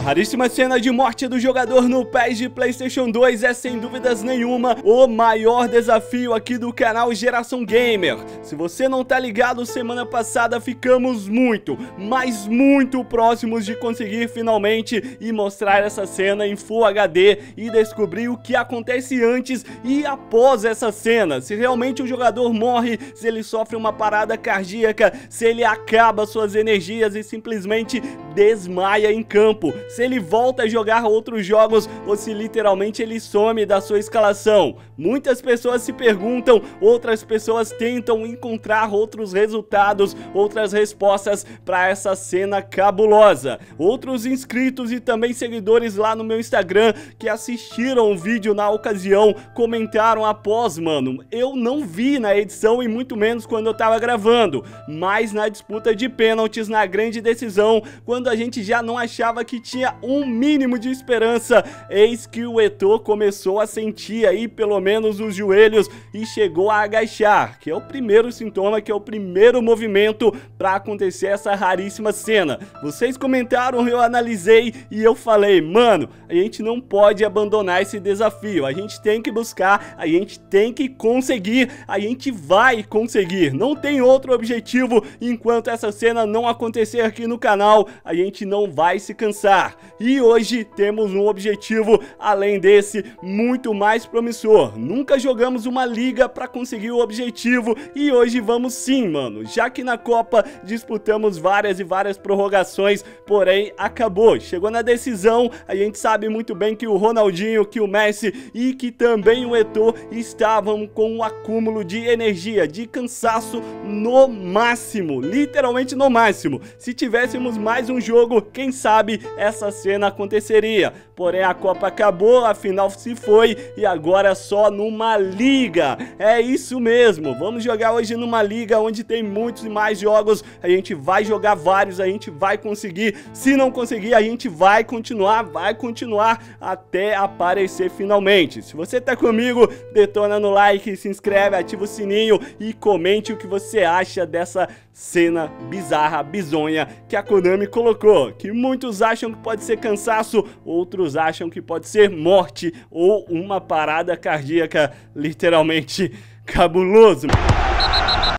A raríssima cena de morte do jogador no PES de Playstation 2 é sem dúvidas nenhuma o maior desafio aqui do canal Geração Gamer. Se você não tá ligado, semana passada ficamos muito, mas muito próximos de conseguir finalmente e mostrar essa cena em Full HD e descobrir o que acontece antes e após essa cena. Se realmente o jogador morre, se ele sofre uma parada cardíaca, se ele acaba suas energias e simplesmente desmaia em campo, se ele volta a jogar outros jogos ou se literalmente ele some da sua escalação. Muitas pessoas se perguntam, outras pessoas tentam encontrar outros resultados, outras respostas para essa cena cabulosa. Outros inscritos e também seguidores lá no meu Instagram que assistiram o vídeo na ocasião comentaram após, mano, eu não vi na edição e muito menos quando eu tava gravando, mas na disputa de pênaltis na grande decisão, quando a gente já não achava que tinha um mínimo de esperança. Eis que o Eto começou a sentir aí pelo menos os joelhos e chegou a agachar, que é o primeiro sintoma, que é o primeiro movimento para acontecer essa raríssima cena. Vocês comentaram, eu analisei e eu falei, mano, a gente não pode abandonar esse desafio, a gente tem que buscar, a gente tem que conseguir, a gente vai conseguir. Não tem outro objetivo enquanto essa cena não acontecer aqui no canal, a gente não vai se cansar lugar. E hoje temos um objetivo além desse muito mais promissor. Nunca jogamos uma liga para conseguir o objetivo e hoje vamos sim, mano. Já que na Copa disputamos várias e várias prorrogações, porém acabou. Chegou na decisão, a gente sabe muito bem que o Ronaldinho, que o Messi e que também o Eto'o estavam com um acúmulo de energia, de cansaço no máximo, literalmente no máximo. Se tivéssemos mais um jogo, quem sabe é essa cena aconteceria. Porém, a Copa acabou, a final se foi e agora é só numa liga. É isso mesmo, vamos jogar hoje numa liga onde tem muitos e mais jogos. A gente vai jogar vários, a gente vai conseguir. Se não conseguir, a gente vai continuar, vai continuar até aparecer finalmente. Se você tá comigo, detona no like, se inscreve, ativa o sininho e comente o que você acha dessa cena bizarra, bizonha que a Konami colocou, que muitos acham que pode ser cansaço, outros acham que pode ser morte ou uma parada cardíaca, literalmente cabuloso.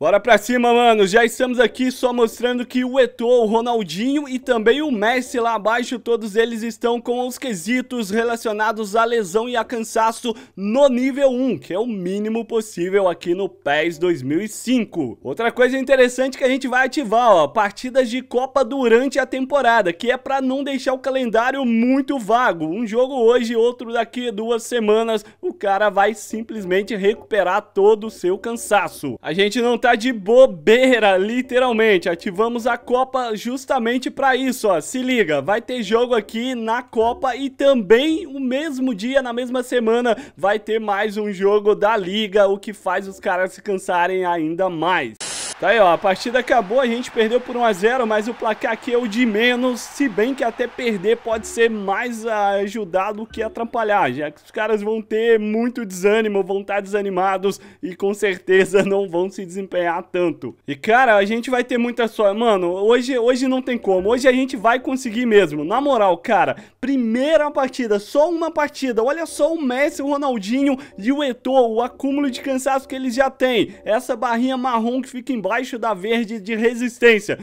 Bora pra cima, mano. Já estamos aqui só mostrando que o Eto'o, o Ronaldinho e também o Messi lá abaixo, todos eles estão com os quesitos relacionados à lesão e a cansaço no nível 1, que é o mínimo possível aqui no PES 2005. Outra coisa interessante que a gente vai ativar, ó, partidas de Copa durante a temporada, que é pra não deixar o calendário muito vago. Um jogo hoje, outro daqui duas semanas, o cara vai simplesmente recuperar todo o seu cansaço. A gente não tá de bobeira, literalmente. Ativamos a Copa justamente para isso, ó. Se liga, vai ter jogo aqui na Copa e também o mesmo dia, na mesma semana, vai ter mais um jogo da Liga, o que faz os caras se cansarem ainda mais. Tá aí, ó, a partida acabou, a gente perdeu por 1x0, mas o placar aqui é o de menos, se bem que até perder pode ser mais ajudado que atrapalhar, já que os caras vão ter muito desânimo, vão estar tá desanimados e com certeza não vão se desempenhar tanto. E cara, a gente vai ter muita sorte, mano, hoje, hoje não tem como, hoje a gente vai conseguir mesmo, na moral, cara, primeira partida, só uma partida, olha só o Messi, o Ronaldinho e o Eto'o, o acúmulo de cansaço que eles já têm, essa barrinha marrom que fica embaixo, Abaixo da Verde de Resistência.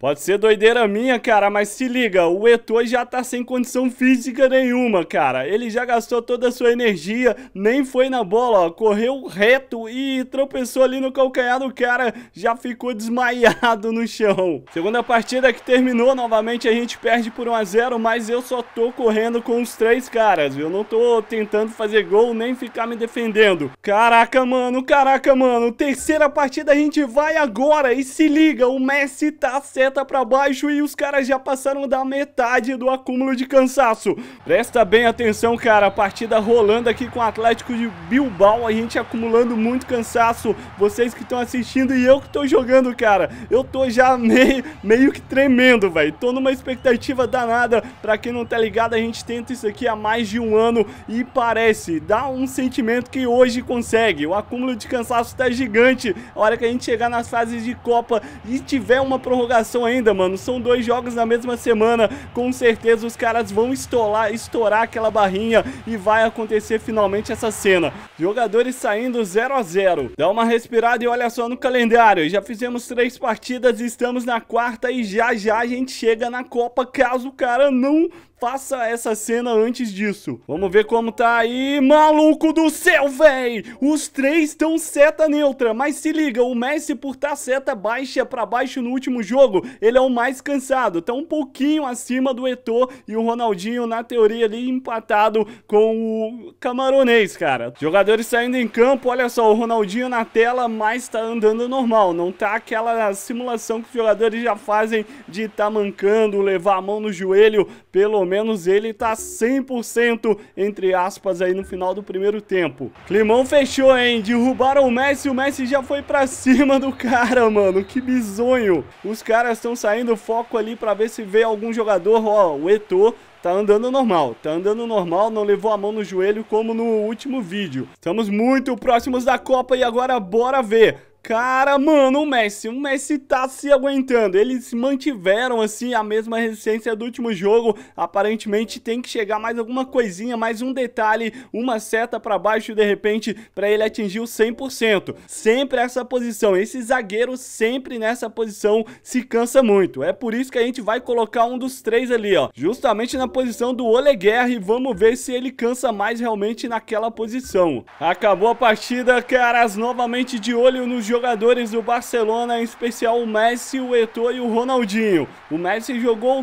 Pode ser doideira minha, cara, mas se liga, o Eto'o já tá sem condição física nenhuma, cara. Ele já gastou toda a sua energia, nem foi na bola, ó, correu reto e tropeçou ali no calcanhar do cara, já ficou desmaiado no chão. Segunda partida que terminou, novamente a gente perde por 1x0, mas eu só tô correndo com os três caras, viu? Não tô tentando fazer gol, nem ficar me defendendo. Caraca, mano, caraca, mano, terceira partida a gente vai agora e se liga, o Messi tá certo meta tá pra baixo e os caras já passaram da metade do acúmulo de cansaço. Presta bem atenção, cara, a partida rolando aqui com o Atlético de Bilbao, a gente acumulando muito cansaço. Vocês que estão assistindo e eu que tô jogando, cara, eu tô já meio, meio que tremendo, velho. Tô numa expectativa danada, pra quem não tá ligado, a gente tenta isso aqui há mais de um ano e parece, dá um sentimento que hoje consegue. O acúmulo de cansaço tá gigante, a hora que a gente chegar nas fases de Copa e tiver uma prorrogação ainda, mano. São dois jogos na mesma semana. Com certeza os caras vão estourar, estourar aquela barrinha e vai acontecer finalmente essa cena. Jogadores saindo 0 a 0 Dá uma respirada e olha só no calendário. Já fizemos três partidas, estamos na quarta e já já a gente chega na Copa caso o cara não faça essa cena antes disso. Vamos ver como tá aí, maluco do céu, véi! Os três estão seta neutra, mas se liga, o Messi por estar tá seta baixa pra baixo no último jogo, ele é o mais cansado, tá um pouquinho acima do Eto'o e o Ronaldinho, na teoria ali, empatado com o Camaronês, cara. Jogadores saindo em campo, olha só, o Ronaldinho na tela, mas tá andando normal, não tá aquela simulação que os jogadores já fazem de tá mancando, levar a mão no joelho pelo menos ele tá 100% entre aspas aí no final do primeiro tempo. Climão fechou, hein? Derrubaram o Messi, o Messi já foi pra cima do cara, mano. Que bizonho. Os caras estão saindo foco ali pra ver se vê algum jogador, ó, o Eto'o tá andando normal, tá andando normal, não levou a mão no joelho como no último vídeo. Estamos muito próximos da Copa e agora bora ver Cara, mano, o Messi, o Messi tá se aguentando. Eles mantiveram assim a mesma resistência do último jogo. Aparentemente tem que chegar mais alguma coisinha, mais um detalhe, uma seta para baixo de repente para ele atingir o 100%. Sempre essa posição, esse zagueiro sempre nessa posição se cansa muito. É por isso que a gente vai colocar um dos três ali, ó, justamente na posição do Oleguer e vamos ver se ele cansa mais realmente naquela posição. Acabou a partida, caras, novamente de olho no jogadores do Barcelona, em especial o Messi, o Eto'o e o Ronaldinho. O Messi jogou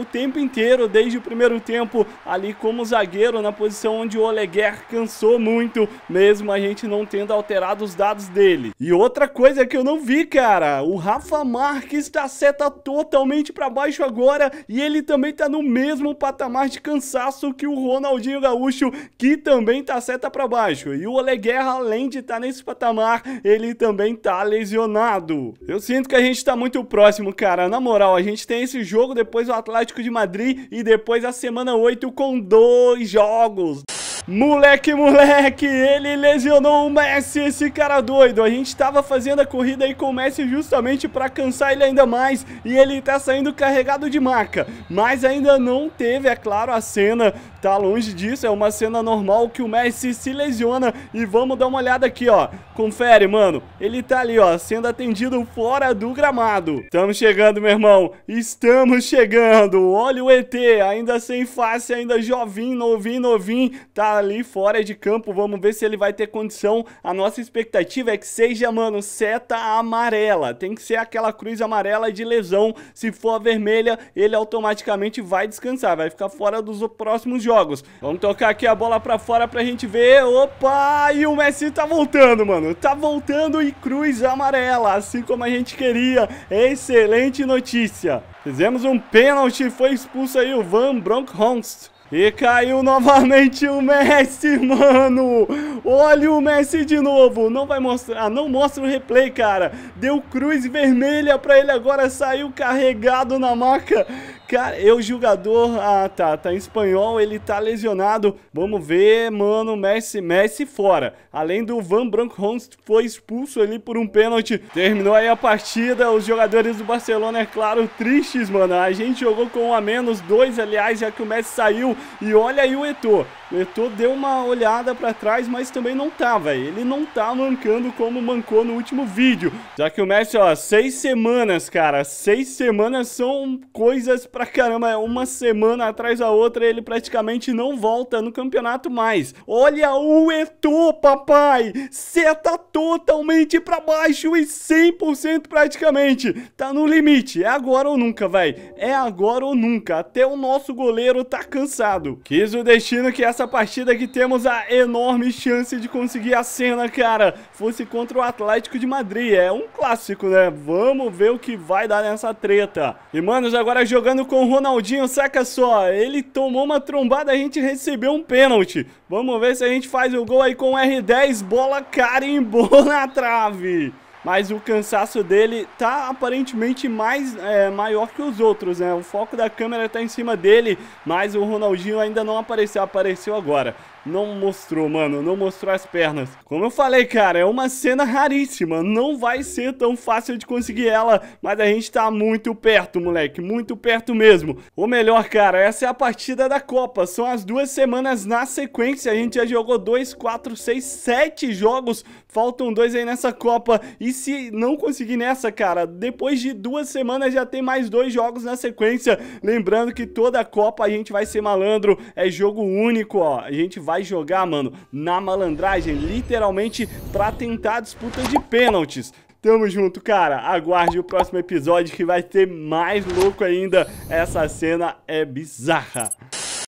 o tempo inteiro, desde o primeiro tempo, ali como zagueiro, na posição onde o Oleguer cansou muito, mesmo a gente não tendo alterado os dados dele. E outra coisa que eu não vi, cara, o Rafa Marques está seta totalmente para baixo agora e ele também tá no mesmo patamar de cansaço que o Ronaldinho Gaúcho, que também tá seta para baixo. E o Oleguer, além de estar tá nesse patamar, ele também também tá lesionado. Eu sinto que a gente tá muito próximo, cara. Na moral, a gente tem esse jogo, depois o Atlético de Madrid e depois a semana 8 com dois jogos. Moleque, moleque, ele lesionou o Messi, esse cara doido. A gente tava fazendo a corrida aí com o Messi justamente pra cansar ele ainda mais. E ele tá saindo carregado de maca. Mas ainda não teve, é claro, a cena. Tá longe disso, é uma cena normal que o Messi se lesiona. E vamos dar uma olhada aqui, ó. Confere, mano. Ele tá ali, ó, sendo atendido fora do gramado. Tamo chegando, meu irmão. Estamos chegando. Olha o ET, ainda sem face, ainda jovem, novinho, novinho. Tá ali fora de campo. Vamos ver se ele vai ter condição. A nossa expectativa é que seja, mano, seta amarela. Tem que ser aquela cruz amarela de lesão. Se for a vermelha, ele automaticamente vai descansar. Vai ficar fora dos próximos jogos. Vamos tocar aqui a bola pra fora pra gente ver. Opa! E o Messi tá voltando, mano. Tá voltando e cruz amarela, assim como a gente queria. Excelente notícia. Fizemos um pênalti, foi expulso aí o Van Bronckhorst. E caiu novamente o Messi, mano! Olha o Messi de novo! Não vai mostrar... Ah, não mostra o replay, cara! Deu cruz vermelha pra ele agora, saiu carregado na maca! Cara, eu jogador, ah tá, tá em espanhol, ele tá lesionado. Vamos ver, mano, Messi, Messi fora. Além do Van Bronckhorst foi expulso ali por um pênalti. Terminou aí a partida, os jogadores do Barcelona, é claro, tristes, mano. A gente jogou com um a menos, dois aliás, já que o Messi saiu. E olha aí o Eto'o. Eto deu uma olhada para trás, mas também não tá, velho. Ele não tá mancando como mancou no último vídeo. Já que o Messi, ó, seis semanas, cara. Seis semanas são coisas pra caramba. É uma semana atrás da outra ele praticamente não volta no campeonato mais. Olha o Eto, papai! Seta totalmente pra baixo e 100% praticamente. Tá no limite. É agora ou nunca, velho. É agora ou nunca. Até o nosso goleiro tá cansado. Quis o destino que essa essa partida que temos a enorme chance de conseguir a cena, cara. Fosse contra o Atlético de Madrid, é um clássico, né? Vamos ver o que vai dar nessa treta. E, manos, agora jogando com o Ronaldinho, saca só. Ele tomou uma trombada, a gente recebeu um pênalti. Vamos ver se a gente faz o gol aí com o R10, bola carimbou na trave mas o cansaço dele tá aparentemente mais é, maior que os outros, né? O foco da câmera tá em cima dele, mas o Ronaldinho ainda não apareceu, apareceu agora. Não mostrou, mano, não mostrou as pernas. Como eu falei, cara, é uma cena raríssima. Não vai ser tão fácil de conseguir ela, mas a gente tá muito perto, moleque. Muito perto mesmo. Ou melhor, cara, essa é a partida da Copa. São as duas semanas na sequência. A gente já jogou dois, quatro, seis, sete jogos. Faltam dois aí nessa Copa. E se não conseguir nessa, cara, depois de duas semanas já tem mais dois jogos na sequência. Lembrando que toda a Copa a gente vai ser malandro. É jogo único, ó. A gente vai vai jogar, mano, na malandragem, literalmente pra tentar a disputa de pênaltis. Tamo junto, cara. Aguarde o próximo episódio que vai ter mais louco ainda. Essa cena é bizarra.